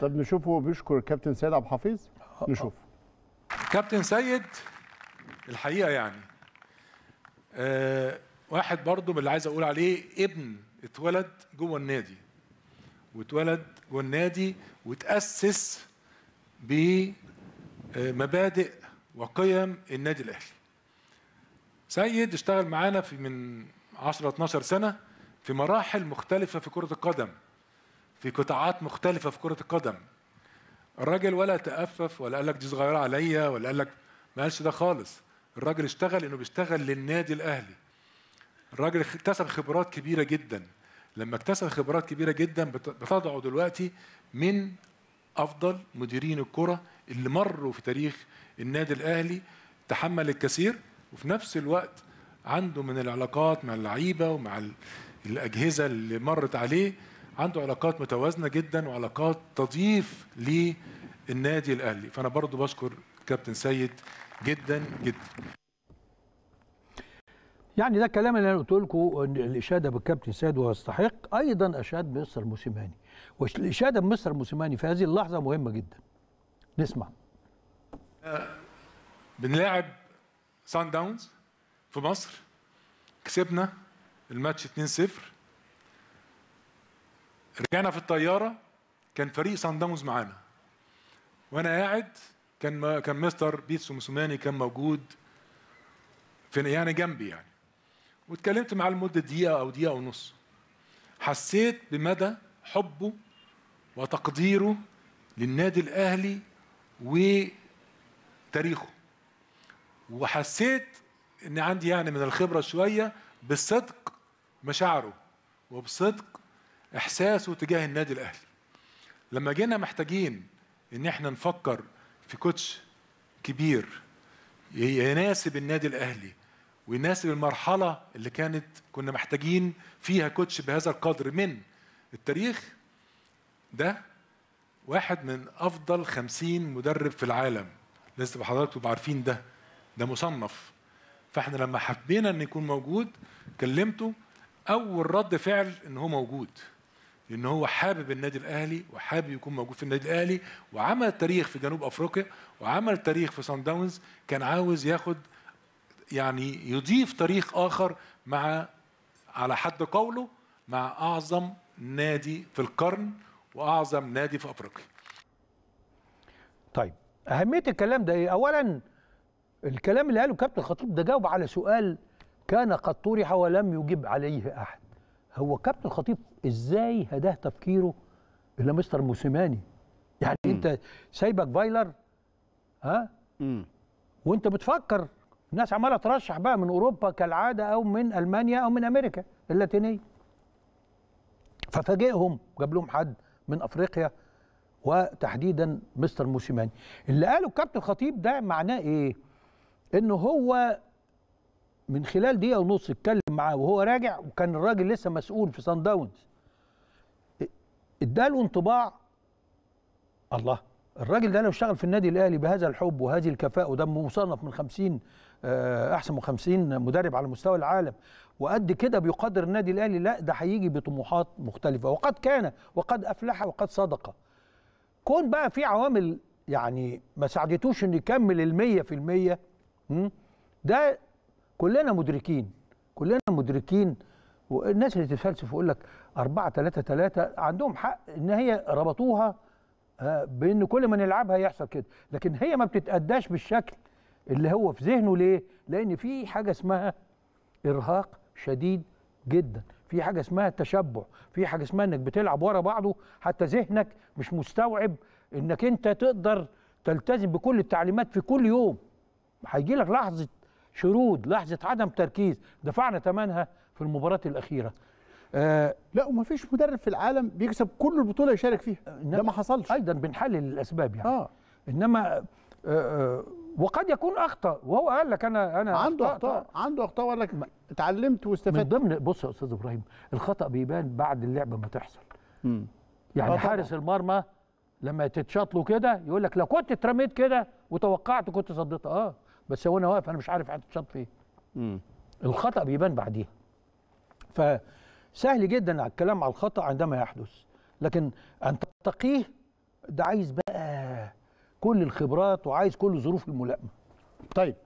طب نشوف هو بيشكر الكابتن سيد عبد الحفيظ نشوف كابتن سيد الحقيقه يعني آه واحد برضه من اللي عايز اقول عليه ابن اتولد جوه النادي واتولد جوه النادي وتاسس بمبادئ وقيم النادي الاهلي سيد اشتغل معانا في من 10 12 سنه في مراحل مختلفه في كره القدم في قطاعات مختلفة في كرة القدم الراجل ولا تأفف ولا قال لك دي صغيرة عليا ولا قال لك ما قالش ده خالص الراجل اشتغل انه بيشتغل للنادي الاهلي الراجل اكتسب خبرات كبيرة جدا لما اكتسب خبرات كبيرة جدا بتضعه دلوقتي من افضل مديرين الكرة اللي مروا في تاريخ النادي الاهلي تحمل الكثير وفي نفس الوقت عنده من العلاقات مع اللعيبة ومع الأجهزة اللي مرت عليه عنده علاقات متوازنه جدا وعلاقات تضيف للنادي الاهلي فانا برضو بشكر كابتن سيد جدا جدا يعني ده الكلام اللي انا قلت لكم الاشاده بالكابتن سيد ويستحق ايضا اشاد بمستر موسيماني والاشاده بمستر موسيماني في هذه اللحظه مهمه جدا نسمع آه، بنلاعب سان داونز في مصر كسبنا الماتش 2-0 رجعنا في الطياره كان فريق سان داونز معانا وانا قاعد كان كان مستر بيتسو موسوماني كان موجود في يعني جنبي يعني واتكلمت معاه لمده دقيقه او دقيقه ونص حسيت بمدى حبه وتقديره للنادي الاهلي وتاريخه وحسيت ان عندي يعني من الخبره شويه بصدق مشاعره وبصدق احساسه تجاه النادي الاهلي لما جينا محتاجين ان احنا نفكر في كوتش كبير يناسب النادي الاهلي ويناسب المرحله اللي كانت كنا محتاجين فيها كوتش بهذا القدر من التاريخ ده واحد من افضل خمسين مدرب في العالم لازم تبقى حضرتك تبقى عارفين ده ده مصنف فاحنا لما حبينا ان يكون موجود كلمته اول رد فعل ان هو موجود لان هو حابب النادي الاهلي وحابب يكون موجود في النادي الاهلي وعمل تاريخ في جنوب افريقيا وعمل تاريخ في سان داونز كان عاوز ياخد يعني يضيف تاريخ اخر مع على حد قوله مع اعظم نادي في القرن واعظم نادي في افريقيا. طيب اهميه الكلام ده ايه؟ اولا الكلام اللي قاله كابتن الخطيب ده جاوب على سؤال كان قد طرح ولم يجب عليه احد. هو كابتن الخطيب ازاي هداه تفكيره الى مستر موسيماني يعني مم. انت سايبك فايلر ها مم. وانت بتفكر الناس عماله ترشح بقى من اوروبا كالعاده او من المانيا او من امريكا اللاتينيه ففاجئهم جاب لهم حد من افريقيا وتحديدا مستر موسيماني اللي قاله الكابتن الخطيب ده معناه ايه انه هو من خلال دقيقه ونص اتكلم معاه وهو راجع وكان الراجل لسه مسؤول في سان داونز اداله انطباع الله الراجل ده لو اشتغل في النادي الاهلي بهذا الحب وهذه الكفاءه وده مصنف من 50 آه، احسن من 50 مدرب على مستوى العالم وقد كده بيقدر النادي الاهلي لا ده هيجي بطموحات مختلفه وقد كان وقد افلح وقد صدق كون بقى في عوامل يعني ما ساعدتوش انه يكمل ال 100% ده كلنا مدركين كلنا مدركين والناس اللي تتفلسف ويقول لك 4 3 3 عندهم حق ان هي ربطوها آه، بان كل ما نلعبها يحصل كده لكن هي ما بتتاداش بالشكل اللي هو في ذهنه ليه لان في حاجه اسمها ارهاق شديد جدا في حاجه اسمها تشبع في حاجه اسمها انك بتلعب ورا بعضه حتى ذهنك مش مستوعب انك انت تقدر تلتزم بكل التعليمات في كل يوم هيجي لك لحظه شرود لحظه عدم تركيز دفعنا ثمنها في المباراه الاخيره آه لا وما فيش مدرب في العالم بيكسب كل البطوله يشارك فيها ده ما حصلش ايضا بنحلل الاسباب يعني آه. انما آه, آه، وقد يكون اخطا وهو قال لك انا انا عنده اخطاء, عنده اخطاء وقال لك اتعلمت واستفدت من ضمن بص يا استاذ ابراهيم الخطا بيبان بعد اللعبه ما تحصل م. يعني آه حارس المرمى لما تتشاط له كده يقول لك لو كنت اترميت كده وتوقعت كنت صديتها اه بس هو انا واقف انا مش عارف هتشاط فين إيه. الخطا بيبان بعديها فسهل جدا على الكلام على الخطا عندما يحدث لكن ان تتقيه ده عايز بقى كل الخبرات وعايز كل ظروف الملائمه طيب